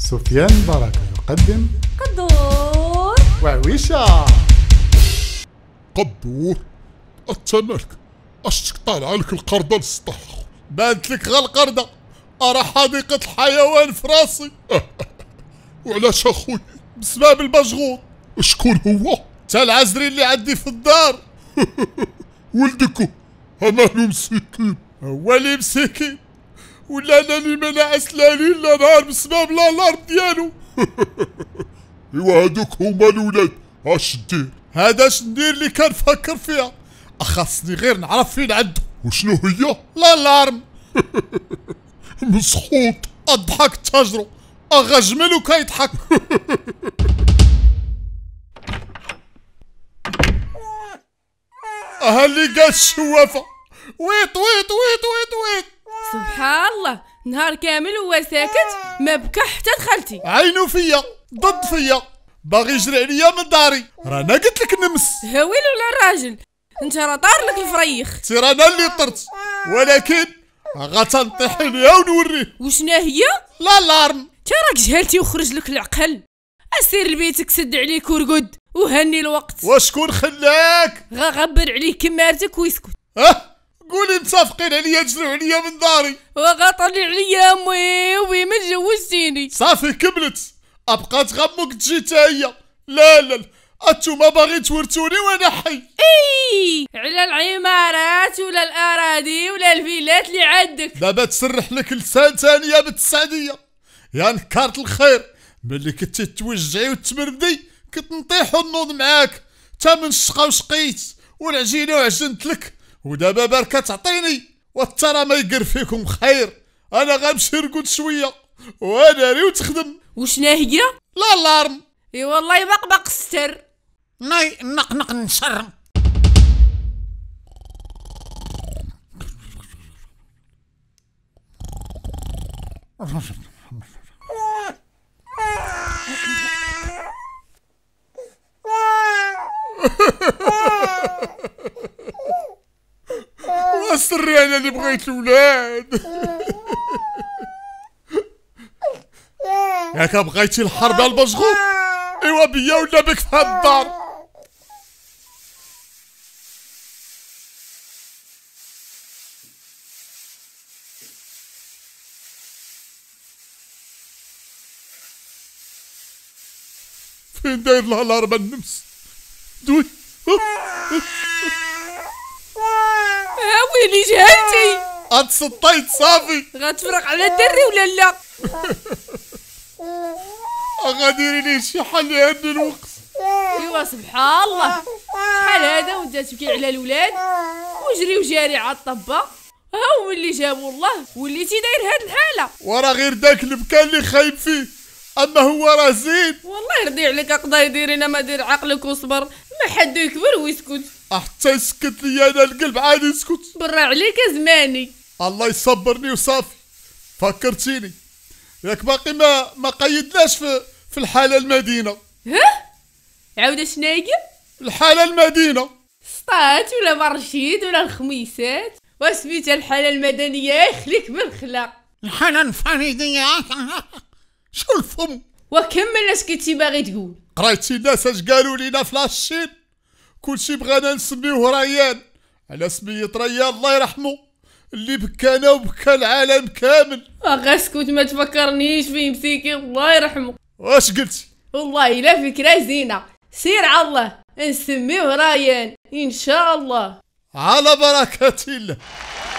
سفيان بركة يقدم قدور وعويشة قدور أتمالك أشتك طالع لك القردة للسطح بانت لك غا القردة أرى حديقة الحيوان في راسي وعلاش أخوي بسبب المشغول شكون هو؟ تا العزري اللي عندي في الدار ولدكو أمانو مسكين هو اللي مسكين ولا انا اللي منع اسلالي لا نهار بسبب الالارم ديالو ايوا هادوك هما الولاد اش دير هذا اش ندير اللي كنفكر فيها خاصني غير نعرف فين عندو وشنو هي الالارم مسخوط اضحك تجرو اغا جمل كيضحك اهلي اللي قال الشوافه ويط ويط ويط والله نهار كامل هو ساكت ما بكى حتى دخلتي عينو فيا ضد فيا باغي يجري عليا من داري رانا قلت لك نمس هويل على الراجل انت راه طار لك الفريخ سي رانا اللي طرت ولكن غتنطيح ليا ونوريه وشنا هي لا لارم راك جهلتي وخرج لك العقل اسير لبيتك سد عليك ورقد وهني الوقت وشكون خلاك غغبر عليه كمارتك ويسكت اه قولي مصفقين عليا جرو عليا من داري وغطرني عليا امي وي ما تجوزتيني صافي كملت ابقات غمك تجي تا هي لا لا انتوما باغي تورثوني وانا حي اي على العمارات ولا الاراضي ولا الفيلات اللي عندك دابا تسرح لك لسان ثانيه بالتسعديه يا نكارت الخير ملي كنتي توجعي وتمردي كنت نطيح ونوض معاك تا من الشقا وشقيت والعجينه وعجنت لك ودابا بركة تعطيني والترى ما يقر فيكم خير انا غنمشي نرقد شويه وانا ري وتخدم وشنا هي لا لارم اي والله يبقبق الستر ناي نقنق نشرم سري انا اللي بغيت الولاد ياك بغيتي الحرب المشغول ايوا بيا ولا بك في الدار فين داير الهلار النمس دوي ويلي جهلتي عاد صافي غتفرق على الدري ولا لا غاديري ليه شي حل هاد الوقت ايوا سبحان الله شحال هذا وانت تبكي على الولاد وجري وجاري على الطبه ها هو اللي جابو الله وليتي داير هاد الحاله ورا غير داك البكا اللي خايب فيه اما هو راه زين والله يرضي عليك اقدر يديرنا ما دير عقلك وصبر ما حد يكبر ويسكت حتى يسكت لي انا القلب عادي يسكت برا عليك زماني الله يصبرني وصافي فكرتيني ياك باقي ما ما قيدناش في في الحاله المدينه ها عاود شناهي الحاله المدينه سطات ولا مرشيد ولا الخميسات وسميت الحاله المدنيه يخليك بالخلا الحاله الفريديه شو الفم وكمل اش كنتي باغي تقول قريتي الناس اش قالوا لينا في لاشين كلشي بغانا نسميوه ريان على سمية ريان الله يرحمه اللي بكانا وبكى العالم كامل اغا اسكت ما تفكرنيش في مسيكي الله يرحمه واش قلتي والله الا فكرة زينة سير على الله نسميوه ريان ان شاء الله على بركة الله